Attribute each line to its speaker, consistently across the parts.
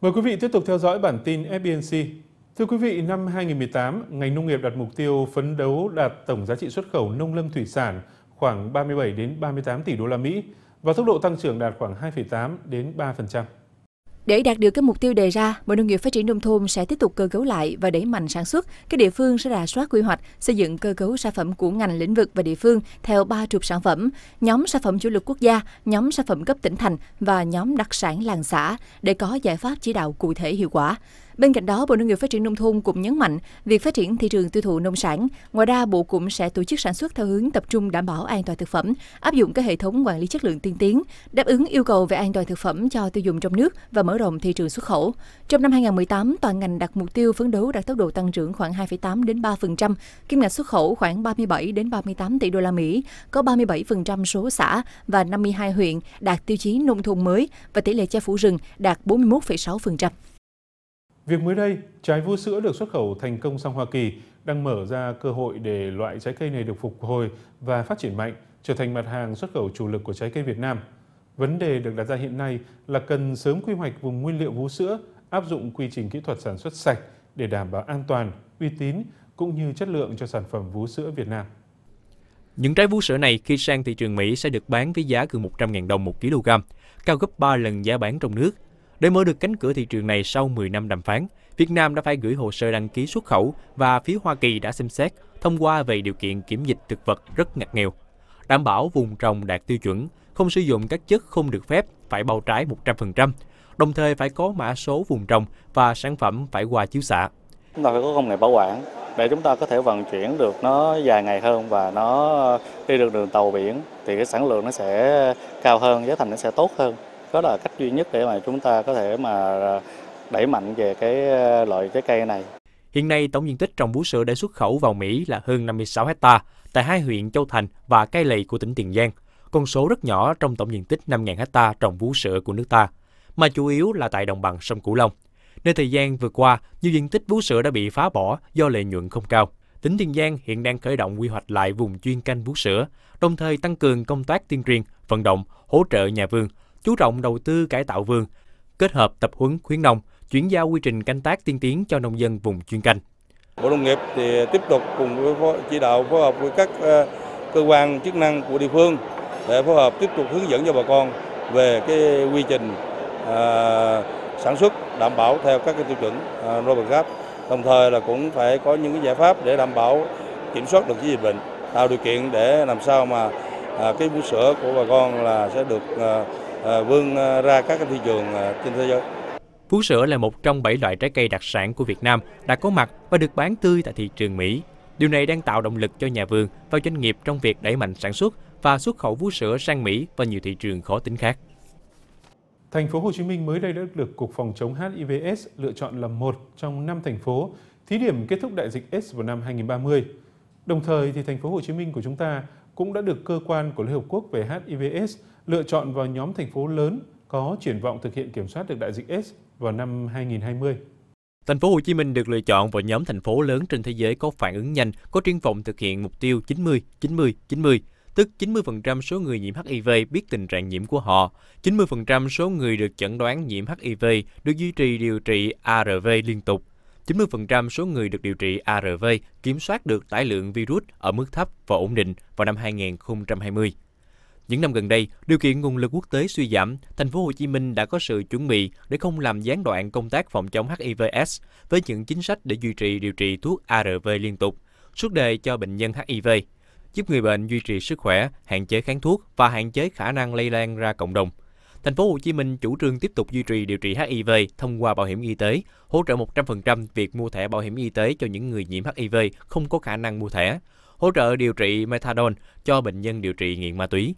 Speaker 1: Mời quý vị tiếp tục theo dõi bản tin FBNC. Thưa quý vị, năm 2018, ngành nông nghiệp đặt mục tiêu phấn đấu đạt tổng giá trị xuất khẩu nông lâm thủy sản khoảng 37 đến 38 tỷ đô la Mỹ và tốc độ tăng trưởng đạt khoảng 2,8 đến 3%.
Speaker 2: Để đạt được các mục tiêu đề ra, Bộ Nông nghiệp Phát triển Nông thôn sẽ tiếp tục cơ cấu lại và đẩy mạnh sản xuất. Các địa phương sẽ rà soát quy hoạch, xây dựng cơ cấu sản phẩm của ngành lĩnh vực và địa phương theo ba trục sản phẩm, nhóm sản phẩm chủ lực quốc gia, nhóm sản phẩm cấp tỉnh thành và nhóm đặc sản làng xã để có giải pháp chỉ đạo cụ thể hiệu quả. Bên cạnh đó, Bộ Nông nghiệp Phát triển Nông thôn cũng nhấn mạnh việc phát triển thị trường tiêu thụ nông sản. Ngoài ra, Bộ cũng sẽ tổ chức sản xuất theo hướng tập trung đảm bảo an toàn thực phẩm, áp dụng các hệ thống quản lý chất lượng tiên tiến, đáp ứng yêu cầu về an toàn thực phẩm cho tiêu dùng trong nước và mở rộng thị trường xuất khẩu. Trong năm 2018, toàn ngành đặt mục tiêu phấn đấu đạt tốc độ tăng trưởng khoảng 2,8 đến 3%, kim ngạch xuất khẩu khoảng 37 đến 38 tỷ đô la Mỹ, có 37% số xã và 52 huyện đạt tiêu chí nông thôn mới và tỷ lệ che phủ rừng đạt 41,6%.
Speaker 1: Việc mới đây, trái vú sữa được xuất khẩu thành công sang Hoa Kỳ đang mở ra cơ hội để loại trái cây này được phục hồi và phát triển mạnh, trở thành mặt hàng xuất khẩu chủ lực của trái cây Việt Nam. Vấn đề được đặt ra hiện nay là cần sớm quy hoạch vùng nguyên liệu vú sữa, áp dụng quy trình kỹ thuật sản xuất sạch để đảm bảo an toàn, uy tín cũng như chất lượng cho sản phẩm vú sữa Việt Nam. Những
Speaker 2: trái vú sữa này khi sang thị trường Mỹ sẽ được bán với giá gần 100.000 đồng một kg, cao gấp 3 lần giá bán trong nước để mở được cánh cửa thị trường này sau 10 năm đàm phán, Việt Nam đã phải gửi hồ sơ đăng ký xuất khẩu và phía Hoa Kỳ đã xem xét thông qua về điều kiện kiểm dịch thực vật rất ngặt nghèo, đảm bảo vùng trồng đạt tiêu chuẩn, không sử dụng các chất không được phép phải bao trái 100%, đồng thời phải có mã số vùng trồng và sản phẩm phải qua chiếu xạ. Chúng ta phải có công nghệ bảo quản để chúng ta có thể vận chuyển được nó dài ngày hơn và nó đi được đường tàu biển thì cái sản lượng nó sẽ cao hơn, giá thành nó sẽ tốt hơn đó là cách duy nhất để mà chúng ta có thể mà đẩy mạnh về cái ờ, loại trái cây này. Hiện nay, tổng diện tích trồng bú sữa để xuất khẩu vào Mỹ là hơn 56 hecta tại hai huyện Châu Thành và Cai Lậy của tỉnh Tiền Giang. Con số rất nhỏ trong tổng diện tích 5.000 hecta trồng bú sữa của nước ta, mà chủ yếu là tại đồng bằng sông Cửu Long. Nơi thời gian vừa qua, nhiều diện tích bú sữa đã bị phá bỏ do lợi nhuận không cao. Tỉnh Tiền Giang hiện đang khởi động quy hoạch lại vùng chuyên canh bú sữa, đồng thời tăng cường công tác tuyên truyền, vận động, hỗ trợ nhà vườn, chú trọng đầu tư cải tạo vườn, kết hợp tập huấn khuyến nông, chuyển giao quy trình canh tác tiên tiến cho nông dân vùng chuyên canh.
Speaker 1: Bộ Nông nghiệp thì tiếp tục cùng với chỉ đạo phối hợp với các ờ, cơ quan chức năng của địa phương để phối hợp tiếp tục hướng dẫn cho bà con về cái quy trình à, sản xuất đảm bảo theo các cái tiêu chuẩn à, Robert Gap. Đồng thời là cũng phải có những cái giải pháp để đảm bảo kiểm soát được cái dịch bệnh, tạo điều kiện để làm sao mà à, cái vú sữa của bà con là sẽ được à, Ờ, vươn ờ, ra các thị trường ờ, trên thế giới.
Speaker 2: Vú sữa là một trong 7 loại trái cây đặc sản của Việt Nam đã có mặt và được bán tươi tại thị trường Mỹ. Điều này đang tạo động lực cho nhà vườn và doanh nghiệp trong việc đẩy mạnh sản xuất và xuất khẩu vú sữa sang Mỹ và nhiều thị trường khó tính khác.
Speaker 1: Thành phố Hồ Chí Minh mới đây đã được Cục Phòng chống HIVS lựa chọn là một trong năm thành phố thí điểm kết thúc đại dịch S vào năm 2030. Đồng thời thì thành phố Hồ Chí Minh của chúng ta cũng đã được cơ quan của Liên Hợp Quốc về HIVS lựa chọn vào nhóm thành phố lớn có triển vọng thực hiện kiểm soát được đại dịch S vào năm 2020. Thành phố Hồ Chí Minh được lựa chọn vào
Speaker 2: nhóm thành phố lớn trên thế giới có phản ứng nhanh, có triển vọng thực hiện mục tiêu 90 90 90 tức 90% số người nhiễm HIV biết tình trạng nhiễm của họ, 90% số người được chẩn đoán nhiễm HIV được duy trì điều trị ARV liên tục. 90% số người được điều trị ARV kiểm soát được tải lượng virus ở mức thấp và ổn định vào năm 2020. Những năm gần đây, điều kiện nguồn lực quốc tế suy giảm, thành phố Hồ Chí Minh đã có sự chuẩn bị để không làm gián đoạn công tác phòng chống HIVS với những chính sách để duy trì điều trị thuốc ARV liên tục, suốt đời cho bệnh nhân HIV, giúp người bệnh duy trì sức khỏe, hạn chế kháng thuốc và hạn chế khả năng lây lan ra cộng đồng. Thành phố Hồ Chí Minh chủ trương tiếp tục duy trì điều trị HIV thông qua bảo hiểm y tế, hỗ trợ 100% việc mua thẻ bảo hiểm y tế cho những người nhiễm HIV không có khả năng mua thẻ, hỗ trợ điều trị methadone cho bệnh nhân điều trị nghiện ma túy.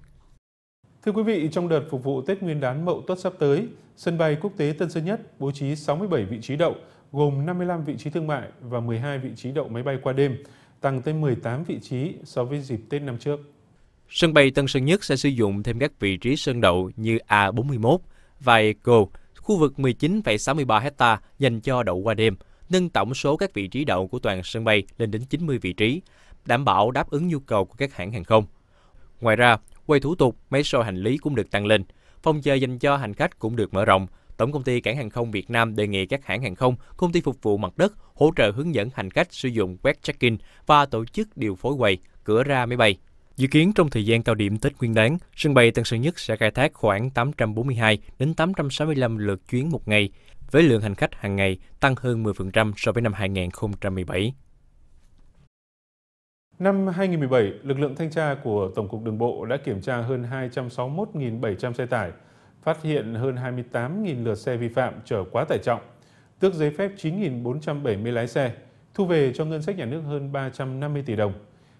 Speaker 1: Thưa quý vị, trong đợt phục vụ Tết Nguyên đán Mậu Tuất sắp tới, sân bay quốc tế Tân Sơn Nhất bố trí 67 vị trí đậu, gồm 55 vị trí thương mại và 12 vị trí đậu máy bay qua đêm, tăng tới 18 vị trí so với dịp Tết năm trước.
Speaker 2: Sân bay Tân Sơn Nhất sẽ sử dụng thêm các vị trí sân đậu như A41 và Eco, khu vực 19,63 hecta dành cho đậu qua đêm, nâng tổng số các vị trí đậu của toàn sân bay lên đến 90 vị trí, đảm bảo đáp ứng nhu cầu của các hãng hàng không. Ngoài ra, quầy thủ tục, máy soi hành lý cũng được tăng lên, phòng chờ dành cho hành khách cũng được mở rộng. Tổng công ty Cảng hàng không Việt Nam đề nghị các hãng hàng không, công ty phục vụ mặt đất hỗ trợ hướng dẫn hành khách sử dụng web check-in và tổ chức điều phối quầy, cửa ra máy bay. Dự kiến trong thời gian cao điểm Tết Nguyên đán, sân bay Tân Sơn Nhất sẽ khai thác khoảng 842 đến 865 lượt chuyến một ngày, với lượng hành khách hàng ngày tăng hơn 10% so với năm
Speaker 1: 2017. Năm 2017, lực lượng thanh tra của Tổng cục Đường bộ đã kiểm tra hơn 261.700 xe tải, phát hiện hơn 28.000 lượt xe vi phạm chở quá tải trọng, tước giấy phép 9.470 lái xe, thu về cho ngân sách nhà nước hơn 350 tỷ đồng.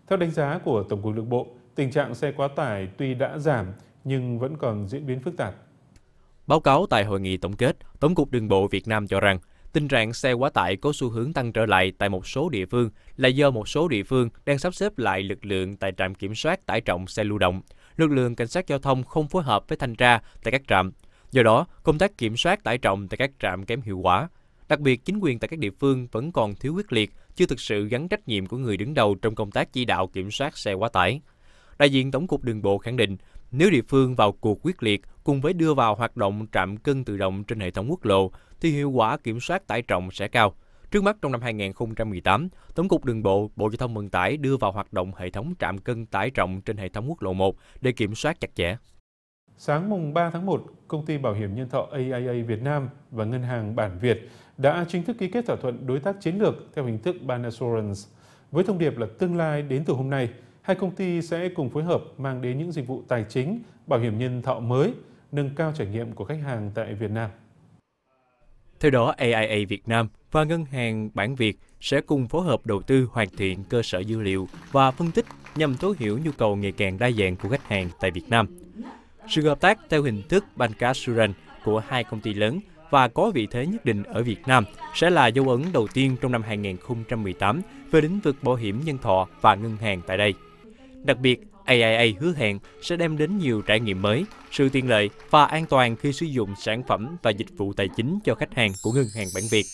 Speaker 1: Theo đánh giá của Tổng cục Đường bộ, tình trạng xe quá tải tuy đã giảm nhưng vẫn còn diễn biến phức tạp. Báo cáo
Speaker 2: tại hội nghị tổng kết, Tổng cục Đường bộ Việt Nam cho rằng tình trạng xe quá tải có xu hướng tăng trở lại tại một số địa phương là do một số địa phương đang sắp xếp lại lực lượng tại trạm kiểm soát tải trọng xe lưu động. Lực lượng cảnh sát giao thông không phối hợp với thanh tra tại các trạm. Do đó, công tác kiểm soát tải trọng tại các trạm kém hiệu quả. Đặc biệt, chính quyền tại các địa phương vẫn còn thiếu quyết liệt chưa thực sự gắn trách nhiệm của người đứng đầu trong công tác chỉ đạo kiểm soát xe quá tải. Đại diện Tổng cục Đường bộ khẳng định, nếu địa phương vào cuộc quyết liệt cùng với đưa vào hoạt động trạm cân tự động trên hệ thống quốc lộ thì hiệu quả kiểm soát tải trọng sẽ cao. Trước mắt trong năm 2018, Tổng cục Đường bộ, Bộ Giao thông Vận tải đưa vào hoạt động hệ thống trạm cân tải trọng trên hệ thống quốc lộ 1 để kiểm soát chặt chẽ.
Speaker 1: Sáng mùng 3 tháng 1, công ty bảo hiểm nhân thọ AIA Việt Nam và ngân hàng Bản Việt đã chính thức ký kết thỏa thuận đối tác chiến lược theo hình thức Banassurance. Với thông điệp là tương lai đến từ hôm nay, hai công ty sẽ cùng phối hợp mang đến những dịch vụ tài chính, bảo hiểm nhân thọ mới, nâng cao trải nghiệm của khách hàng tại Việt Nam. Theo đó, AIA Việt Nam và ngân hàng Bản Việt
Speaker 2: sẽ cùng phối hợp đầu tư hoàn thiện cơ sở dữ liệu và phân tích nhằm thấu hiểu nhu cầu ngày càng đa dạng của khách hàng tại Việt Nam sự hợp tác theo hình thức Bancassurance của hai công ty lớn và có vị thế nhất định ở Việt Nam sẽ là dấu ấn đầu tiên trong năm 2018 về lĩnh vực bảo hiểm nhân thọ và ngân hàng tại đây. Đặc biệt, AIA hứa hẹn sẽ đem đến nhiều trải nghiệm mới, sự tiện lợi và an toàn khi sử dụng sản phẩm và dịch vụ tài chính cho khách hàng của ngân hàng bản Việt,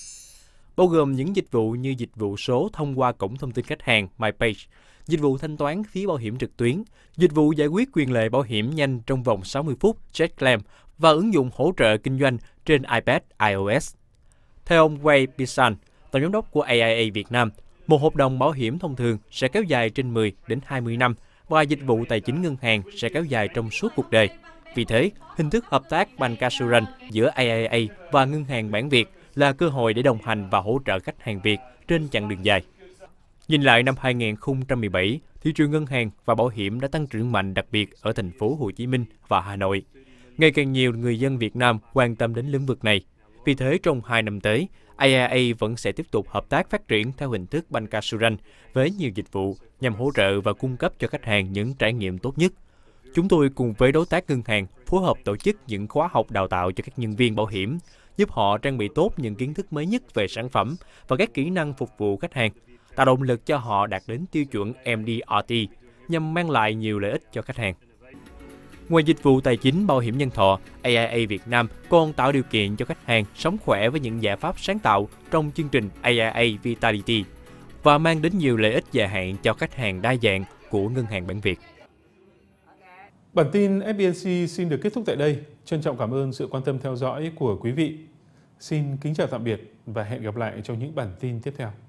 Speaker 2: bao gồm những dịch vụ như dịch vụ số thông qua cổng thông tin khách hàng MyPage, dịch vụ thanh toán phí bảo hiểm trực tuyến, dịch vụ giải quyết quyền lợi bảo hiểm nhanh trong vòng 60 phút JetClaim và ứng dụng hỗ trợ kinh doanh trên iPad iOS. Theo ông Wei Pisan, tổng giám đốc của AIA Việt Nam, một hợp đồng bảo hiểm thông thường sẽ kéo dài trên 10 đến 20 năm và dịch vụ tài chính ngân hàng sẽ kéo dài trong suốt cuộc đời. Vì thế, hình thức hợp tác Bancassurance giữa AIA và ngân hàng bản Việt là cơ hội để đồng hành và hỗ trợ khách hàng Việt trên chặng đường dài. Nhìn lại năm 2017, thị trường ngân hàng và bảo hiểm đã tăng trưởng mạnh đặc biệt ở thành phố Hồ Chí Minh và Hà Nội. Ngày càng nhiều người dân Việt Nam quan tâm đến lĩnh vực này. Vì thế, trong hai năm tới, AIA vẫn sẽ tiếp tục hợp tác phát triển theo hình thức Bancassurance với nhiều dịch vụ nhằm hỗ trợ và cung cấp cho khách hàng những trải nghiệm tốt nhất. Chúng tôi cùng với đối tác ngân hàng phối hợp tổ chức những khóa học đào tạo cho các nhân viên bảo hiểm, giúp họ trang bị tốt những kiến thức mới nhất về sản phẩm và các kỹ năng phục vụ khách hàng tạo động lực cho họ đạt đến tiêu chuẩn MDRT nhằm mang lại nhiều lợi ích cho khách hàng. Ngoài dịch vụ tài chính bảo hiểm nhân thọ, AIA Việt Nam còn tạo điều kiện cho khách hàng sống khỏe với những giải pháp sáng tạo trong chương trình AIA Vitality và mang đến nhiều lợi ích dài hạn cho khách hàng đa dạng của ngân hàng bản Việt.
Speaker 1: Bản tin FBNC xin được kết thúc tại đây. Trân trọng cảm ơn sự quan tâm theo dõi của quý vị. Xin kính chào tạm biệt và hẹn gặp lại trong những bản tin tiếp theo.